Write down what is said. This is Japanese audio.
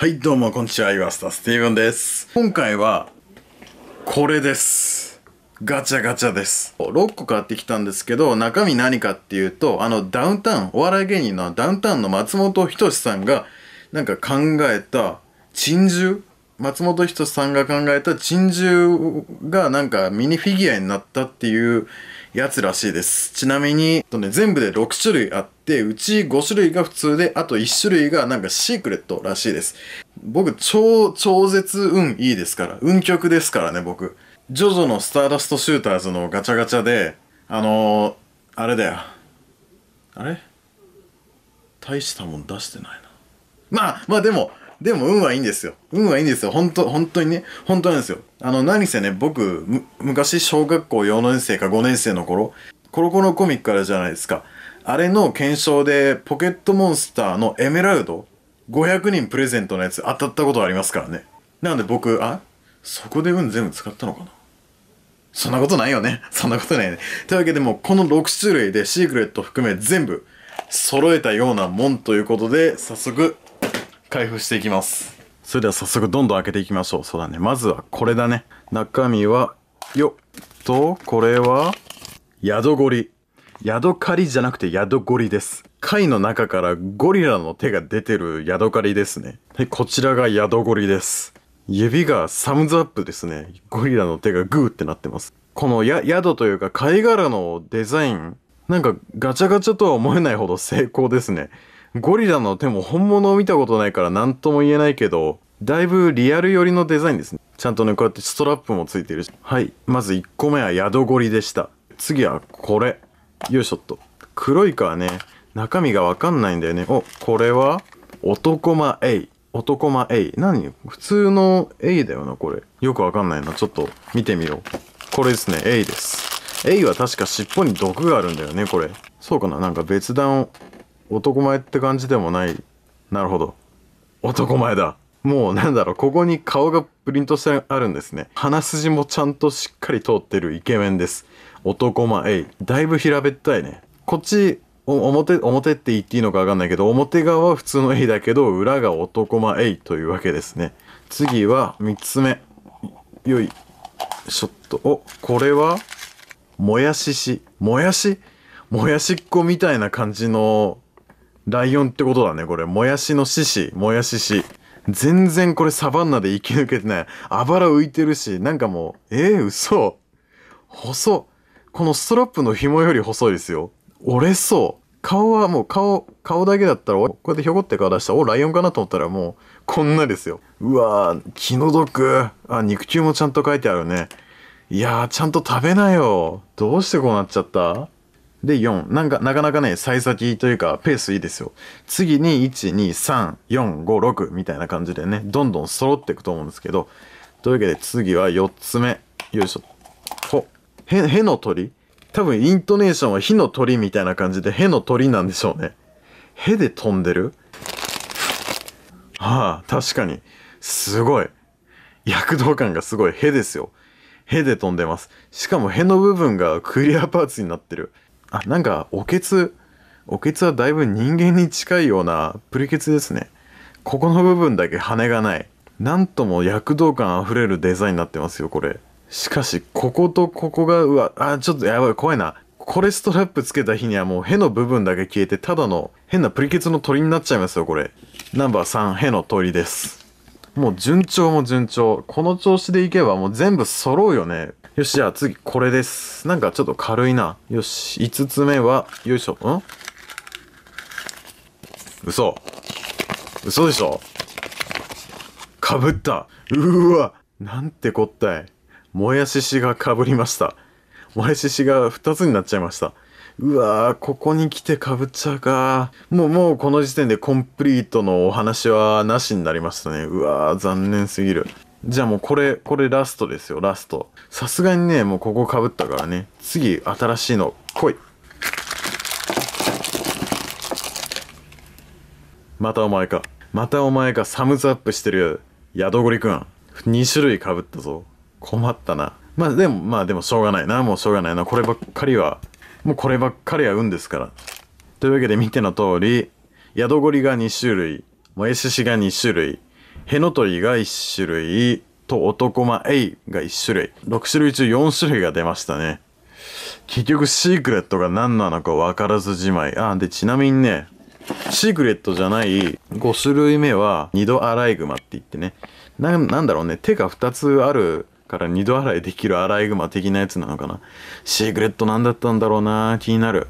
はいどうもこんにちは岩下スティーブンです今回はこれですガチャガチャです6個買ってきたんですけど中身何かっていうとあのダウンタウンお笑い芸人のダウンタウンの松本人志さんがなんか考えた珍獣松本人志さんが考えた珍獣がなんかミニフィギュアになったっていうやつらしいです。ちなみに、とね、全部で6種類あって、うち5種類が普通で、あと1種類がなんかシークレットらしいです。僕、超、超絶運いいですから。運極ですからね、僕。ジョジョのスターダストシューターズのガチャガチャで、あのー、あれだよ。あれ大したもん出してないな。まあ、まあでも、でも運はいいんですよ。運はいいんですよ。本当本当にね、本当なんですよ。あの、何せね、僕、昔、小学校4年生か5年生の頃、コロコロコミックあるじゃないですか。あれの検証で、ポケットモンスターのエメラルド、500人プレゼントのやつ当たったことありますからね。なので僕、あ、そこで運全部使ったのかなそんなことないよね。そんなことないね。というわけでもうこの6種類でシークレット含め全部揃えたようなもんということで、早速開封していきますそれでは早速どんどん開けていきましょうそうだねまずはこれだね中身はよっとこれは宿ゴリ宿狩りじゃなくて宿ゴリです貝の中からゴリラの手が出てる宿狩りですねでこちらが宿ゴリです指がサムズアップですねゴリラの手がグーってなってますこのや宿というか貝殻のデザインなんかガチャガチャとは思えないほど成功ですねゴリラの手も本物を見たことないから何とも言えないけど、だいぶリアル寄りのデザインですね。ちゃんとね、こうやってストラップもついてるし。はい。まず1個目は宿ゴリでした。次はこれ。よいしょっと。黒いからね、中身がわかんないんだよね。お、これは男間 A。男間 A。何普通の A だよな、これ。よくわかんないな。ちょっと見てみよう。これですね、A です。A は確か尻尾に毒があるんだよね、これ。そうかななんか別段を男前って感じでもないなるほど男前だもうなんだろうここに顔がプリントしてあるんですね鼻筋もちゃんとしっかり通ってるイケメンです男前だいぶ平べったいねこっち表表って言っていいのか分かんないけど表側は普通の A だけど裏が男前というわけですね次は3つ目よいちょっとおこれはもやししもやしもやしっこみたいな感じのライオンってことだね、これ。もやしの獅子、もやし獅全然これサバンナで生き抜けてない。あばら浮いてるし、なんかもう、えー、嘘。細。このストラップの紐より細いですよ。折れそう。顔はもう顔、顔だけだったら、こうやってひょこって顔出したら、お、ライオンかなと思ったらもう、こんなですよ。うわぁ、気の毒。あ、肉球もちゃんと書いてあるね。いやぁ、ちゃんと食べなよ。どうしてこうなっちゃったで4なんかなかなかね幸先というかペースいいですよ次に123456みたいな感じでねどんどん揃っていくと思うんですけどというわけで次は4つ目よいしょほへへの鳥多分イントネーションは火の鳥みたいな感じでへの鳥なんでしょうねへで飛んでるはあ確かにすごい躍動感がすごいへですよへで飛んでますしかもへの部分がクリアパーツになってるあなんかおけつおけつはだいぶ人間に近いようなプリケツですねここの部分だけ羽がないなんとも躍動感あふれるデザインになってますよこれしかしこことここがうわあちょっとやばい怖いなこれストラップつけた日にはもうへの部分だけ消えてただの変なプリケツの鳥になっちゃいますよこれナンバー3への鳥ですもう順調も順調この調子でいけばもう全部揃うよねよし、じゃあ次、これです。なんかちょっと軽いな。よし、5つ目は、よいしょ、ん嘘。嘘でしょかぶった。うわ。なんてこったい。もやししがかぶりました。もやししが2つになっちゃいました。うわー、ここに来てかぶっちゃうか。もう、もうこの時点でコンプリートのお話はなしになりましたね。うわぁ、残念すぎる。じゃあもうこれ、これラストですよ、ラスト。さすがにね、もうここかぶったからね。次、新しいの、来い。またお前か。またお前か、サムズアップしてる、ヤドゴリくん。2種類かぶったぞ。困ったな。まあでも、まあでもしょうがないな。もうしょうがないな。こればっかりは、もうこればっかりは運ですから。というわけで見ての通り、ヤドゴリが2種類、もエシシが2種類、ヘノトリが1種類と男間エイが1種類。6種類中4種類が出ましたね。結局シークレットが何なのか分からずじまい。あ、で、ちなみにね、シークレットじゃない5種類目は2度アライグマって言ってね。な、なんだろうね、手が2つあるから2度洗いできるアライグマ的なやつなのかな。シークレット何だったんだろうな気になる。